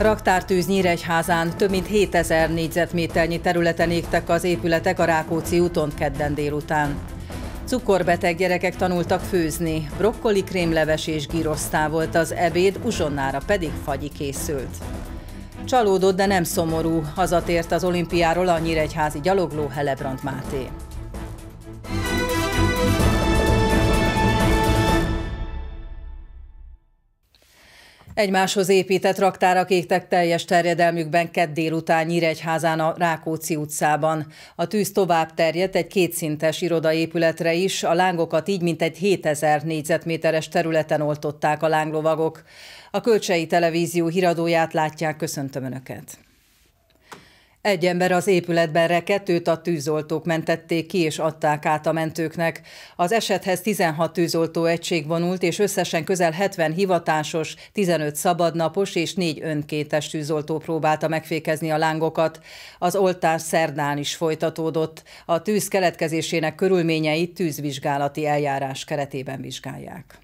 Raktártűz Nyíregyházán több mint 7000 négyzetméternyi területen égtek az épületek a Rákóczi úton kedden délután. Cukorbeteg gyerekek tanultak főzni, brokkoli krémleves és girosztá volt az ebéd, uzsonnára pedig fagyi készült. Csalódott, de nem szomorú, hazatért az olimpiáról a Nyíregyházi gyalogló Helebrant Máté. Egymáshoz épített raktárak égtek teljes terjedelmükben kedd délután Nyíregyházán a Rákóczi utcában. A tűz tovább terjedt egy kétszintes irodaépületre is, a lángokat így mint egy 7000 négyzetméteres területen oltották a lánglovagok. A Kölcsei Televízió híradóját látják, köszöntöm Önöket! Egy ember az épületben rekettőt a tűzoltók mentették ki és adták át a mentőknek. Az esethez 16 tűzoltó egység vonult, és összesen közel 70 hivatásos, 15 szabadnapos és 4 önkétes tűzoltó próbálta megfékezni a lángokat. Az oltás szerdán is folytatódott. A tűz keletkezésének körülményeit tűzvizsgálati eljárás keretében vizsgálják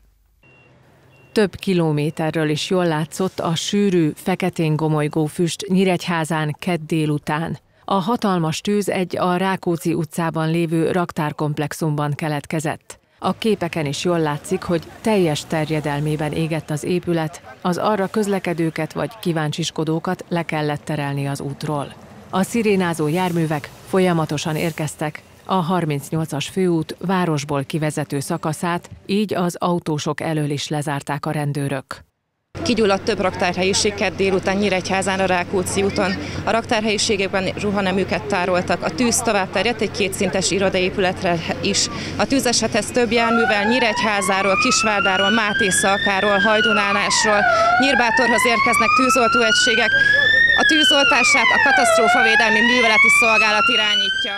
több kilométerről is jól látszott a sűrű, feketén gomolygó füst Nyíregyházán kedd délután. A hatalmas tűz egy a Rákóczi utcában lévő raktárkomplexumban keletkezett. A képeken is jól látszik, hogy teljes terjedelmében égett az épület, az arra közlekedőket vagy kíváncsiskodókat le kellett terelni az útról. A szirénázó járművek folyamatosan érkeztek, a 38-as főút városból kivezető szakaszát, így az autósok elől is lezárták a rendőrök. Kigyulladt több raktárhelyiség kedd délután Nyíregyházán a Rákóczi úton. A raktárhelyiségekben ruhaneműket tároltak. A tűz tovább terjedt egy kétszintes irodaépületre is. A tűzesethez több járművel Nyíregyházáról, Kisvárdáról, Máté Szalkáról, Hajdunálásról, Nyírbátorhoz érkeznek tűzoltó egységek. A tűzoltását a katasztrófavédelmi műveleti szolgálat irányítja.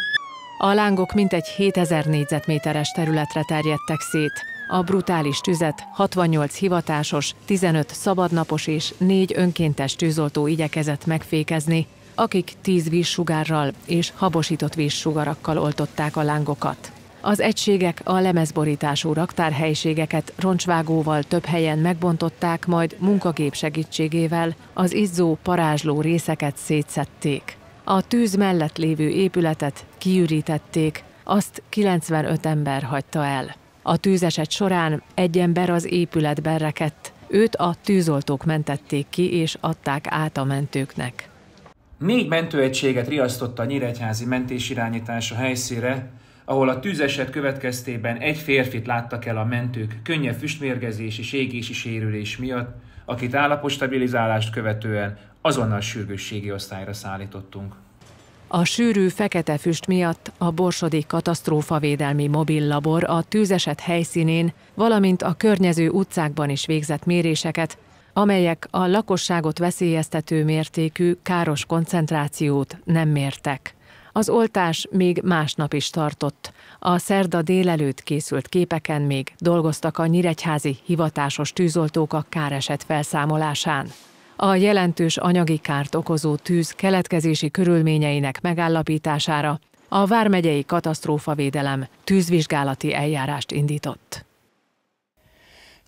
A lángok mintegy 7000 négyzetméteres területre terjedtek szét. A brutális tüzet 68 hivatásos, 15 szabadnapos és 4 önkéntes tűzoltó igyekezett megfékezni, akik 10 vízsugárral és habosított vízsugarakkal oltották a lángokat. Az egységek a lemezborítású raktárhelyiségeket roncsvágóval több helyen megbontották, majd munkagép segítségével az izzó parázsló részeket szétszették. A tűz mellett lévő épületet kiürítették, azt 95 ember hagyta el. A tűzeset során egy ember az épületben rekedt, őt a tűzoltók mentették ki és adták át a mentőknek. Négy mentőegységet riasztotta a Nyíregyházi mentésirányítás a helyszíre, ahol a tűzeset következtében egy férfit láttak el a mentők könnyebb füstmérgezés és égési sérülés miatt, akit állapostabilizálást követően azonnal sürgősségi osztályra szállítottunk. A sűrű fekete füst miatt a Borsodi Katasztrófavédelmi Mobillabor a tűzeset helyszínén, valamint a környező utcákban is végzett méréseket, amelyek a lakosságot veszélyeztető mértékű káros koncentrációt nem mértek. Az oltás még másnap is tartott. A szerda délelőtt készült képeken még dolgoztak a nyiregyházi hivatásos tűzoltók a káreset felszámolásán a jelentős anyagi kárt okozó tűz keletkezési körülményeinek megállapítására a Vármegyei Katasztrófavédelem tűzvizsgálati eljárást indított.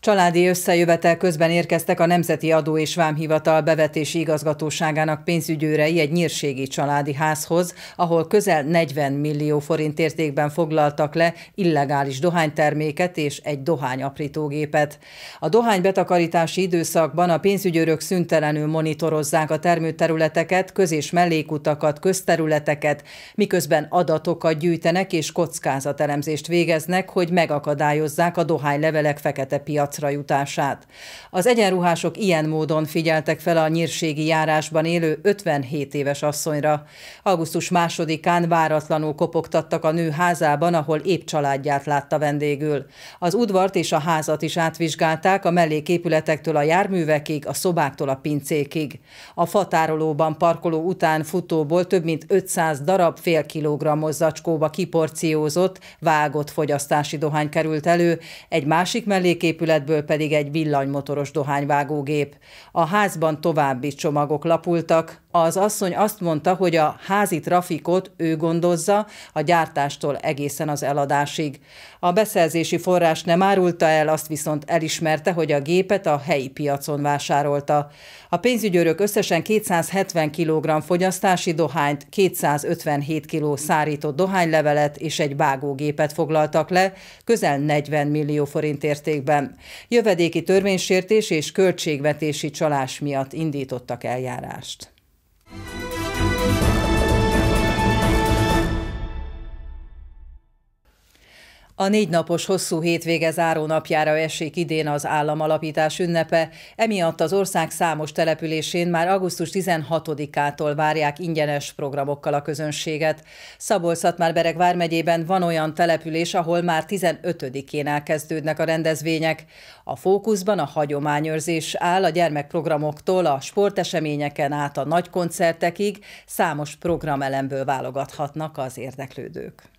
Családi összejövetel közben érkeztek a Nemzeti Adó és Vámhivatal bevetési igazgatóságának pénzügyőrei egy nyírségi családi házhoz, ahol közel 40 millió forint értékben foglaltak le illegális dohányterméket és egy dohányaprítógépet. A betakarítási időszakban a pénzügyőrök szüntelenül monitorozzák a termőterületeket, köz- és mellékutakat, közterületeket, miközben adatokat gyűjtenek és kockázatelemzést végeznek, hogy megakadályozzák a dohánylevelek fekete piacot piacra jutását. Az egyenruhások ilyen módon figyeltek fel a nyírségi járásban élő 57 éves asszonyra. Augusztus másodikán váratlanul kopogtattak a nő házában, ahol épp családját látta vendégül. Az udvart és a házat is átvizsgálták a melléképületektől a járművekig, a szobáktól a pincékig. A fatárolóban parkoló után futóból több mint 500 darab fél kilogrammos zacskóba kiporciózott, vágott fogyasztási dohány került elő, egy másik melléképület épületből pedig egy villanymotoros dohányvágógép. A házban további csomagok lapultak, az asszony azt mondta, hogy a házi trafikot ő gondozza a gyártástól egészen az eladásig. A beszerzési forrás nem árulta el, azt viszont elismerte, hogy a gépet a helyi piacon vásárolta. A pénzügyőrök összesen 270 kg fogyasztási dohányt, 257 kg szárított dohánylevelet és egy vágógépet foglaltak le, közel 40 millió forint értékben. Jövedéki törvénysértés és költségvetési csalás miatt indítottak eljárást. A négy napos hosszú hétvége záró napjára esik idén az államalapítás ünnepe, emiatt az ország számos településén már augusztus 16-ától várják ingyenes programokkal a közönséget. Szabolcs-Szatmár-Bereg vármegyében van olyan település, ahol már 15-én elkezdődnek a rendezvények. A fókuszban a hagyományőrzés áll a gyermekprogramoktól a sporteseményeken át a nagykoncertekig, számos programelemből válogathatnak az érdeklődők.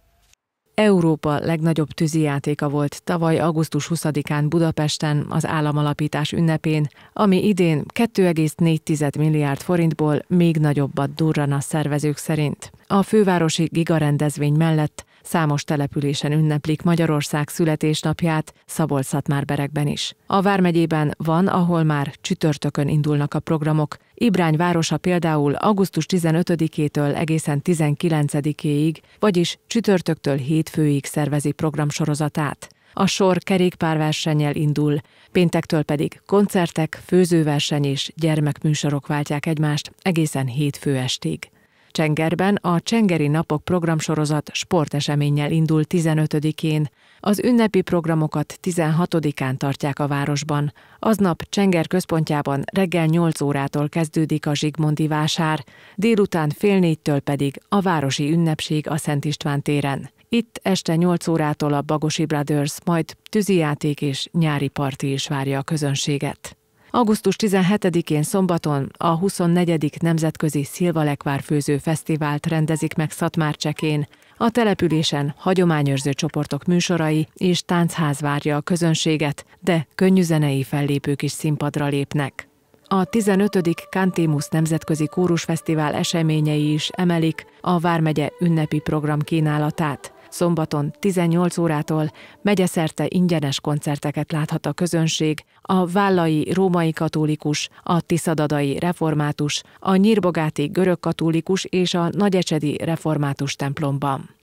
Európa legnagyobb tűzijátéka volt tavaly augusztus 20-án Budapesten az államalapítás ünnepén, ami idén 2,4 milliárd forintból még nagyobbat durran a szervezők szerint. A fővárosi gigarendezvény mellett Számos településen ünneplik Magyarország születésnapját, szabolcs berekben is. A Vármegyében van, ahol már csütörtökön indulnak a programok. Ibrány városa például augusztus 15-től egészen 19-éig, vagyis csütörtöktől hétfőig szervezi programsorozatát. A sor kerékpárversennyel indul, péntektől pedig koncertek, főzőverseny és gyermekműsorok váltják egymást egészen hétfő estig. Csengerben a Csengeri Napok programsorozat sporteseménnyel indul 15-én. Az ünnepi programokat 16-án tartják a városban. Aznap Csenger központjában reggel 8 órától kezdődik a Zsigmondi vásár, délután fél négytől pedig a városi ünnepség a Szent István téren. Itt este 8 órától a Bagosi Brothers, majd tűzijáték és nyári parti is várja a közönséget. Augusztus 17-én szombaton a 24. Nemzetközi Szilvalekvár Főző Fesztivált rendezik meg Szatmárcsekén. A településen hagyományőrző csoportok műsorai és táncház várja a közönséget, de könnyűzenei fellépők is színpadra lépnek. A 15. Kantémusz Nemzetközi Kórusfesztivál eseményei is emelik a Vármegye ünnepi program kínálatát. Szombaton 18 órától megyeszerte ingyenes koncerteket láthat a közönség, a Vállai Római Katolikus, a Tiszadadai Református, a Nyírbogáti Görög Katolikus és a Nagyecsedi Református templomban.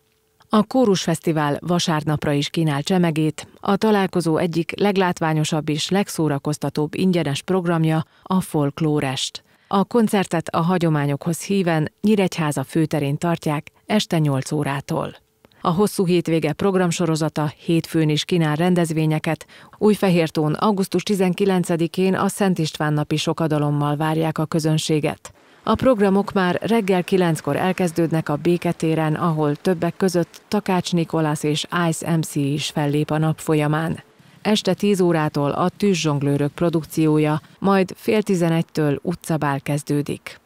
A Fesztivál vasárnapra is kínál csemegét, a találkozó egyik leglátványosabb és legszórakoztatóbb ingyenes programja a folklórest. A koncertet a hagyományokhoz híven Nyíregyháza főterén tartják este 8 órától. A hosszú hétvége programsorozata hétfőn is kínál rendezvényeket. Újfehértón augusztus 19-én a Szent István napi sokadalommal várják a közönséget. A programok már reggel kilenckor elkezdődnek a Béketéren, ahol többek között Takács Nikolász és Ice MC is fellép a nap folyamán. Este 10 órától a tűzzsonglőrök produkciója, majd fél 11-től utcabál kezdődik.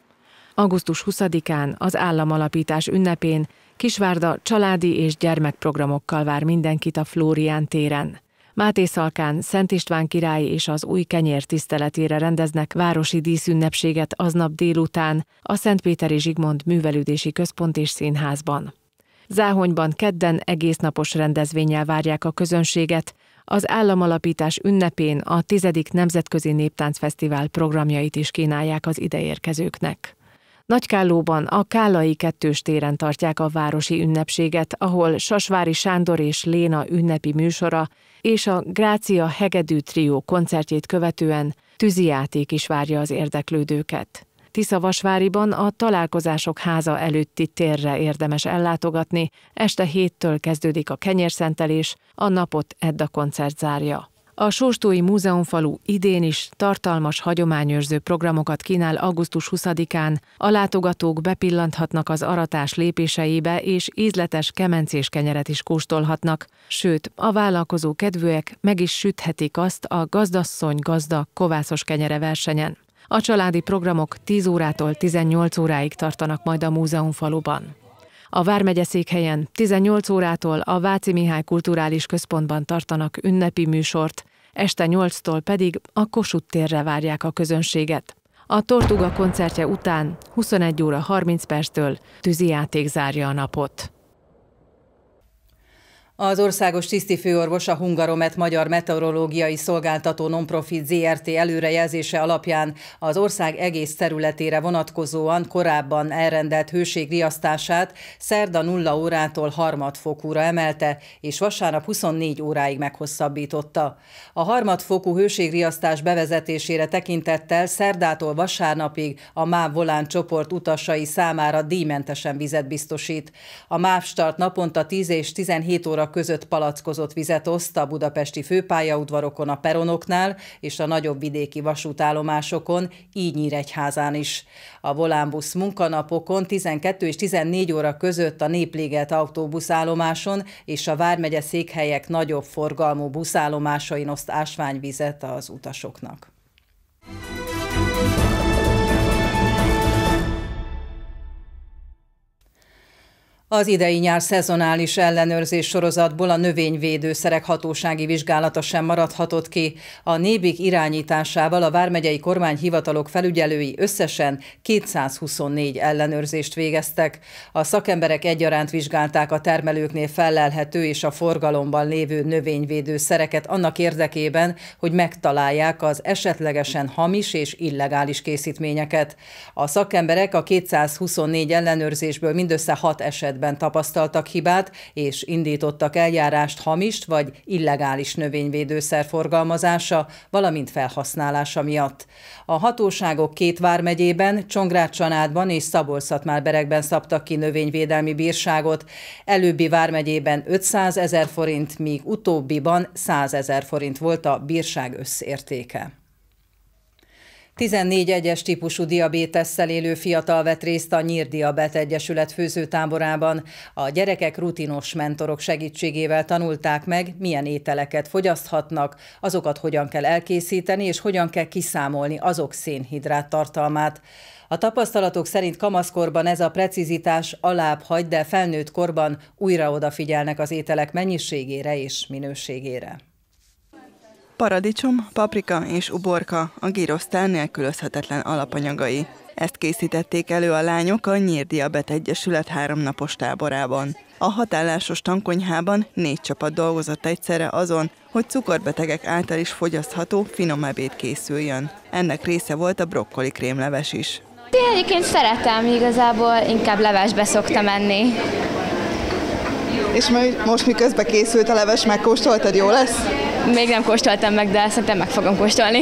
Augusztus 20-án, az államalapítás ünnepén Kisvárda családi és gyermekprogramokkal vár mindenkit a Flórián téren. Máté Szalkán, Szent István király és az új kenyér tiszteletére rendeznek városi díszünnepséget aznap délután a Szentpéteri Zsigmond Művelődési Központ és Színházban. Záhonyban kedden egésznapos rendezvényel várják a közönséget, az államalapítás ünnepén a 10. Nemzetközi Néptáncfesztivál programjait is kínálják az ideérkezőknek. Nagykállóban a Kállai kettős téren tartják a városi ünnepséget, ahol Sasvári Sándor és Léna ünnepi műsora és a Grácia Hegedű Trió koncertjét követően tűzijáték is várja az érdeklődőket. Tiszavasváriban a találkozások háza előtti térre érdemes ellátogatni, este héttől kezdődik a kenyérszentelés, a napot Edda koncert zárja. A Sóstói Múzeumfalu idén is tartalmas hagyományőrző programokat kínál augusztus 20-án. A látogatók bepillanthatnak az aratás lépéseibe, és ízletes kemencés kenyeret is kóstolhatnak. Sőt, a vállalkozó kedvűek meg is süthetik azt a gazdasszony gazda kovászos kenyere versenyen. A családi programok 10 órától 18 óráig tartanak majd a múzeumfaluban. A Vármegye székhelyen 18 órától a Váci Mihály Kulturális Központban tartanak ünnepi műsort, este 8-tól pedig a Kossuth térre várják a közönséget. A Tortuga koncertje után 21 óra 30 perctől tűzi játék zárja a napot. Az országos tisztifőorvos a Hungaromet Magyar Meteorológiai Szolgáltató Nonprofit ZRT előrejelzése alapján az ország egész területére vonatkozóan korábban elrendelt riasztását szerda 0 órától harmadfokúra emelte, és vasárnap 24 óráig meghosszabbította. A harmadfokú hőségriasztás bevezetésére tekintettel szerdától vasárnapig a MÁV Volán csoport utasai számára díjmentesen vizet biztosít. A MÁV start naponta 10 és 17 óra óra között palackozott vizet oszt a budapesti főpályaudvarokon, a peronoknál és a nagyobb vidéki vasútállomásokon, így Nyíregyházán is. A Volánbusz munkanapokon 12 és 14 óra között a néplégelt autóbuszállomáson és a Vármegye székhelyek nagyobb forgalmú buszállomásain oszt ásványvizet az utasoknak. Az idei nyár szezonális ellenőrzés sorozatból a növényvédőszerek hatósági vizsgálata sem maradhatott ki. A Nébik irányításával a vármegyei kormányhivatalok felügyelői összesen 224 ellenőrzést végeztek. A szakemberek egyaránt vizsgálták a termelőknél fellelhető és a forgalomban lévő növényvédőszereket annak érdekében, hogy megtalálják az esetlegesen hamis és illegális készítményeket. A szakemberek a 224 ellenőrzésből mindössze 6 esetben esetben tapasztaltak hibát, és indítottak eljárást hamist vagy illegális növényvédőszer forgalmazása, valamint felhasználása miatt. A hatóságok két vármegyében, Csongrád-Csanádban és szabolcs berekben szabtak ki növényvédelmi bírságot, előbbi vármegyében 500 ezer forint, míg utóbbiban 100 ezer forint volt a bírság összértéke. 14 egyes típusú diabétesszel élő fiatal vett részt a Nyírdiabet Egyesület főzőtáborában. A gyerekek rutinos mentorok segítségével tanulták meg, milyen ételeket fogyaszthatnak, azokat hogyan kell elkészíteni és hogyan kell kiszámolni azok szénhidrát tartalmát. A tapasztalatok szerint kamaszkorban ez a precizitás alább hagy, de felnőtt korban újra odafigyelnek az ételek mennyiségére és minőségére. Paradicsom, paprika és uborka a girosztán nélkülözhetetlen alapanyagai. Ezt készítették elő a lányok a Nyírdiabet Egyesület háromnapos táborában. A hatállásos tankonyhában négy csapat dolgozott egyszerre azon, hogy cukorbetegek által is fogyasztható finom ebéd készüljön. Ennek része volt a brokkoli krémleves is. Én egyébként szeretem, igazából inkább levesbe szoktam menni. És most miközben készült a leves, megkóstoltad, jó lesz? Még nem kóstoltam meg, de szerintem meg fogom kóstolni.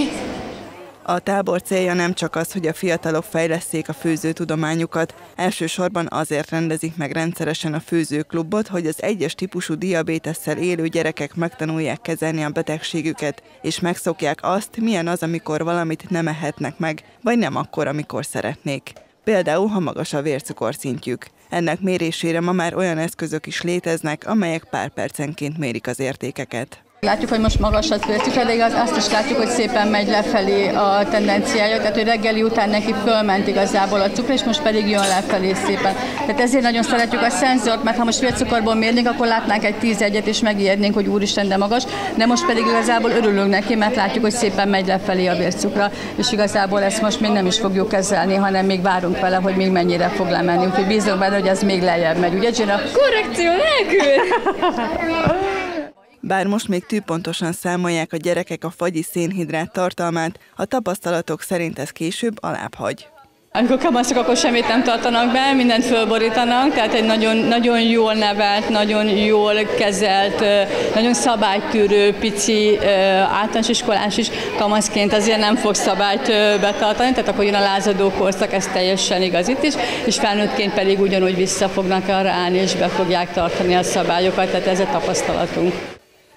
A tábor célja nem csak az, hogy a fiatalok fejleszték a főzőtudományukat, elsősorban azért rendezik meg rendszeresen a főzőklubot, hogy az egyes típusú diabétesszel élő gyerekek megtanulják kezelni a betegségüket, és megszokják azt, milyen az, amikor valamit nem ehetnek meg, vagy nem akkor, amikor szeretnék. Például, ha magas a vércukorszintjük. Ennek mérésére ma már olyan eszközök is léteznek, amelyek pár percenként mérik az értékeket. Látjuk, hogy most magas az vércukor, de igaz, azt is látjuk, hogy szépen megy lefelé a tendenciája, tehát hogy reggeli után neki fölment igazából a cukor, és most pedig jön lefelé szépen. Tehát ezért nagyon szeretjük a szenzort, mert ha most vércukorból mérnénk, akkor látnánk egy tízegyet és megijednénk, hogy úristen, de magas, de most pedig igazából örülünk neki, mert látjuk, hogy szépen megy lefelé a vércukra, és igazából ezt most még nem is fogjuk kezelni, hanem még várunk vele, hogy még mennyire fog lemenni. Úgyhogy bízunk benne, hogy ez még lejjebb megy. Ugye, Gina? Korrekció nélkül! Bár most még tűpontosan számolják a gyerekek a fagyi szénhidrát tartalmát, a tapasztalatok szerint ez később hagy. Amikor kamaszok, akkor semmit nem tartanak be, mindent fölborítanak, tehát egy nagyon, nagyon jól nevelt, nagyon jól kezelt, nagyon szabálytűrő, pici általános iskolás is kamaszként azért nem fog szabályt betartani, tehát akkor jön a lázadó korszak, ez teljesen igaz itt is, és felnőttként pedig ugyanúgy vissza fognak arra állni, és be fogják tartani a szabályokat, tehát ez a tapasztalatunk.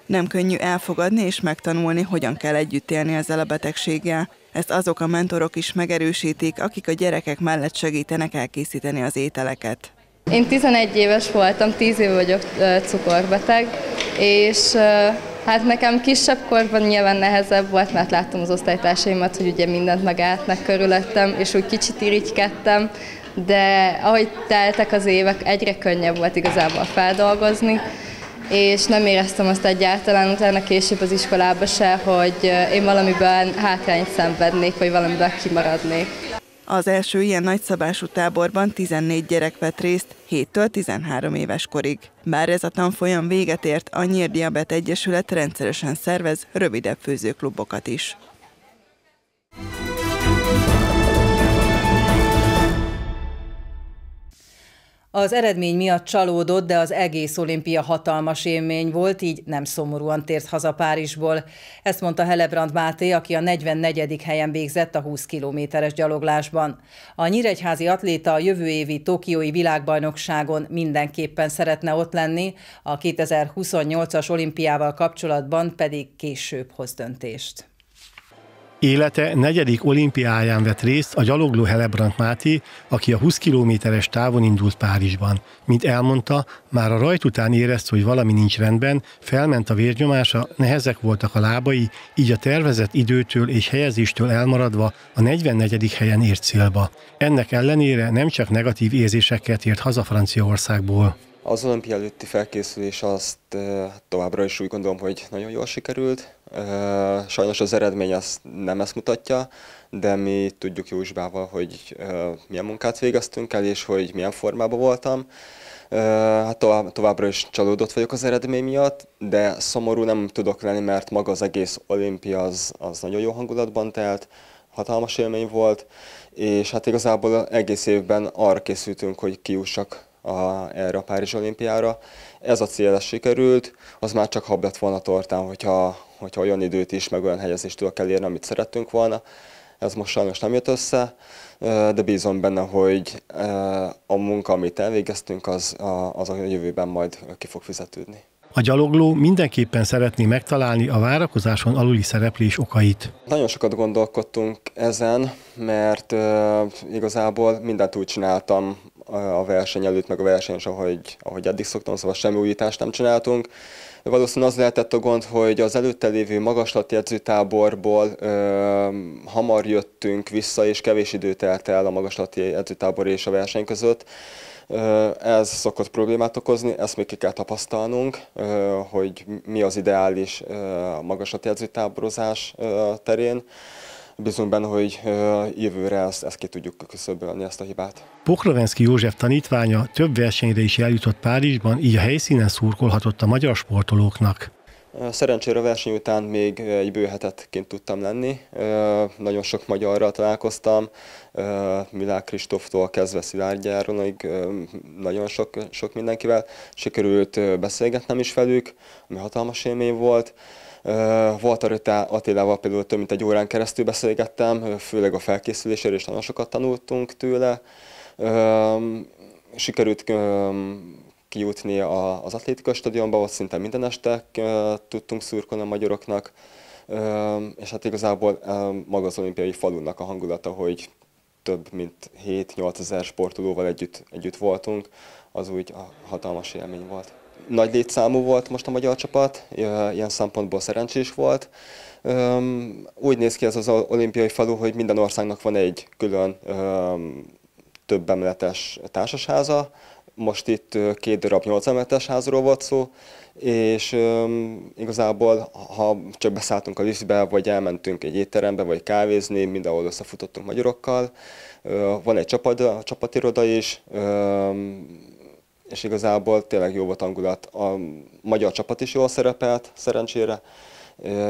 Nem könnyű elfogadni és megtanulni, hogyan kell együtt élni ezzel a betegséggel. Ezt azok a mentorok is megerősítik, akik a gyerekek mellett segítenek elkészíteni az ételeket. Én 11 éves voltam, 10 év vagyok cukorbeteg, és hát nekem kisebb korban nyilván nehezebb volt, mert láttam az osztálytársaimat, hogy ugye mindent megálltnak körülöttem, és úgy kicsit irigykedtem, de ahogy teltek az évek, egyre könnyebb volt igazából feldolgozni, és nem éreztem azt egyáltalán utána később az iskolába se, hogy én valamiben hátrányt szenvednék, vagy valamiben kimaradnék. Az első ilyen nagyszabású táborban 14 gyerek vett részt, 7-től 13 éves korig. Bár ez a tanfolyam véget ért, a Nyírdiabet Egyesület rendszeresen szervez rövidebb főzőklubokat is. Az eredmény miatt csalódott, de az egész olimpia hatalmas élmény volt, így nem szomorúan tért haza Párizsból. Ezt mondta Helebrand Máté, aki a 44. helyen végzett a 20 kilométeres gyaloglásban. A nyíregyházi atléta a jövő évi tokiói világbajnokságon mindenképpen szeretne ott lenni, a 2028-as olimpiával kapcsolatban pedig később hoz döntést. Élete negyedik olimpiáján vett részt a gyalogló Helebrant Máté, aki a 20 kilométeres távon indult Párizsban. Mint elmondta, már a rajt után érezte, hogy valami nincs rendben, felment a vérnyomása, nehezek voltak a lábai, így a tervezett időtől és helyezéstől elmaradva a 44. helyen ért célba. Ennek ellenére nem csak negatív érzéseket ért haza Franciaországból. Az olimpia előtti felkészülés azt eh, továbbra is úgy gondolom, hogy nagyon jól sikerült Sajnos az eredmény azt nem ezt mutatja, de mi tudjuk Józsbával, hogy milyen munkát végeztünk el, és hogy milyen formában voltam. Hát tovább, továbbra is csalódott vagyok az eredmény miatt, de szomorú nem tudok lenni, mert maga az egész olimpia az, az nagyon jó hangulatban telt, hatalmas élmény volt, és hát igazából egész évben arra készültünk, hogy kiussak a, erre a Párizs olimpiára. Ez a cél sikerült, az már csak hab lett volna tortán, hogyha, hogyha olyan időt is, meg olyan helyezést tudok elérni, amit szerettünk volna. Ez most sajnos nem jött össze, de bízom benne, hogy a munka, amit elvégeztünk, az, az a jövőben majd ki fog fizetődni. A gyalogló mindenképpen szeretné megtalálni a várakozáson aluli szereplés okait. Nagyon sokat gondolkodtunk ezen, mert uh, igazából mindent úgy csináltam a verseny előtt, meg a verseny is, ahogy, ahogy eddig szoktam, szóval semmi újítást nem csináltunk. Valószínűleg az lehetett a gond, hogy az előtte lévő magaslati edzőtáborból ö, hamar jöttünk vissza, és kevés idő telt el a magaslati edzőtábor és a verseny között. Ez szokott problémát okozni, ezt még ki kell tapasztalnunk, hogy mi az ideális magaslati edzőtáborozás terén bízunk benne, hogy jövőre ezt, ezt ki tudjuk küszöbölni, ezt a hibát. Pokrovenszki József tanítványa több versenyre is eljutott Párizsban, így a helyszínen szurkolhatott a magyar sportolóknak. Szerencsére a verseny után még egy bő kint tudtam lenni. Nagyon sok magyarral találkoztam, Milák Kristóftól kezdve Szilárd nagyon sok, sok mindenkivel. Sikerült beszélgetnem is velük, ami hatalmas élmény volt. Walter Öte Attilával például több mint egy órán keresztül beszélgettem, főleg a felkészülésről, és nagyon sokat tanultunk tőle. Sikerült kijutni az atlétika stadionba, ott szinte minden este tudtunk szurkolni a magyaroknak, és hát igazából maga az olimpiai falunak a hangulata, hogy több mint 7-8 ezer sportolóval együtt, együtt voltunk, az úgy hatalmas élmény volt nagy létszámú volt most a magyar csapat, ilyen szempontból szerencsés volt. Úgy néz ki ez az olimpiai falu, hogy minden országnak van egy külön több emeletes társasháza, most itt két darab 8 emeletes házról volt szó, és igazából, ha csak beszálltunk a liftbe, vagy elmentünk egy étterembe, vagy kávézni, mindenhol összefutottunk magyarokkal. van egy csapat, csapatiroda is, és igazából tényleg jó volt hangulat. A magyar csapat is jól szerepelt, szerencsére,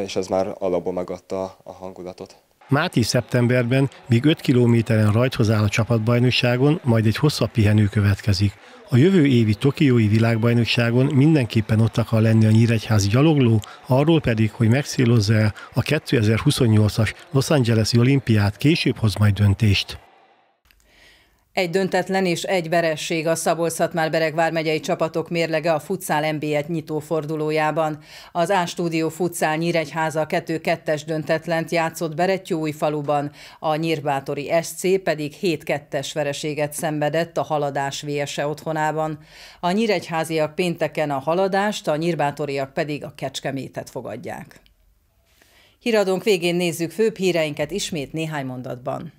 és ez már alapból megadta a hangulatot. Máti szeptemberben még 5 kilométeren rajthoz áll a csapatbajnokságon, majd egy hosszabb pihenő következik. A jövő évi Tokiói világbajnokságon mindenképpen ott akar lenni a Nyíregyházi gyalogló, arról pedig, hogy megszélozza a 2028-as Los Angeles-i olimpiát, később hoz majd döntést. Egy döntetlen és egy veresség a szabolcs bereg vármegyei csapatok mérlege a futszál NB1 nyitó Az A Stúdió futszál Nyíregyháza 2-2-es döntetlent játszott Berettyói faluban, a Nyírbátori SC pedig 7-2-es vereséget szenvedett a haladás VSE otthonában. A nyíregyháziak pénteken a haladást, a nyírbátoriak pedig a kecskemétet fogadják. Híradónk végén nézzük főbb híreinket ismét néhány mondatban.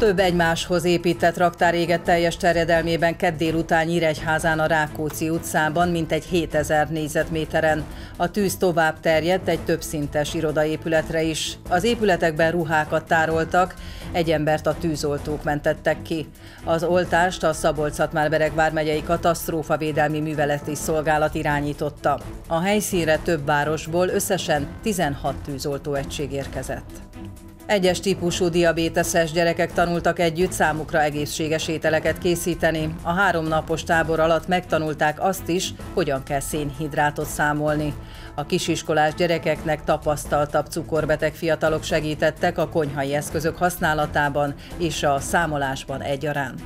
Több egymáshoz épített raktár égett teljes terjedelmében kedd délután Nyíregyházán a Rákóczi utcában, mintegy 7000 négyzetméteren. A tűz tovább terjedt egy többszintes irodaépületre is. Az épületekben ruhákat tároltak, egy embert a tűzoltók mentettek ki. Az oltást a szabolcs szatmárbereg vármegyei katasztrófavédelmi műveleti szolgálat irányította. A helyszínre több városból összesen 16 tűzoltó egység érkezett. Egyes típusú diabéteszes gyerekek tanultak együtt számukra egészséges ételeket készíteni. A három napos tábor alatt megtanulták azt is, hogyan kell szénhidrátot számolni. A kisiskolás gyerekeknek tapasztaltabb cukorbeteg fiatalok segítettek a konyhai eszközök használatában és a számolásban egyaránt.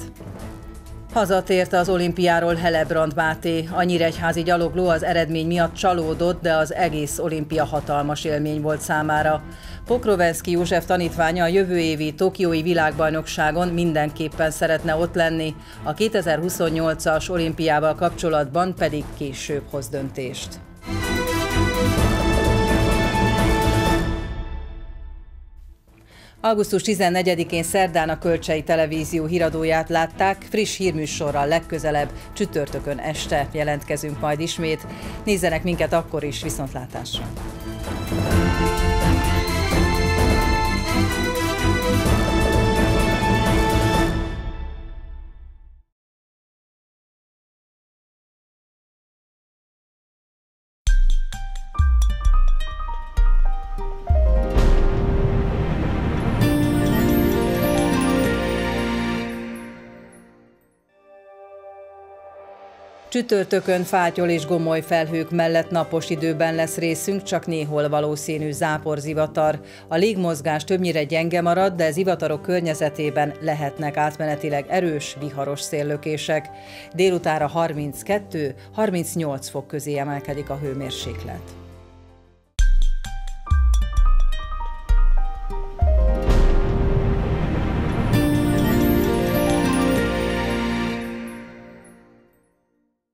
Hazatért az olimpiáról Helebrand Máté. A nyíregyházi gyalogló az eredmény miatt csalódott, de az egész olimpia hatalmas élmény volt számára. Pokrovenszki József tanítványa a jövő évi Tokiói világbajnokságon mindenképpen szeretne ott lenni, a 2028-as olimpiával kapcsolatban pedig később hoz döntést. Augusztus 14-én szerdán a Kölcsei Televízió híradóját látták, friss hírműsorral legközelebb, csütörtökön este jelentkezünk majd ismét. Nézzenek minket akkor is, viszontlátásra! Csütörtökön fátyol és gomoly felhők mellett napos időben lesz részünk, csak néhol valószínű záporzivatar. A légmozgás többnyire gyenge marad, de zivatarok környezetében lehetnek átmenetileg erős, viharos széllökések. Délutára 32-38 fok közé emelkedik a hőmérséklet.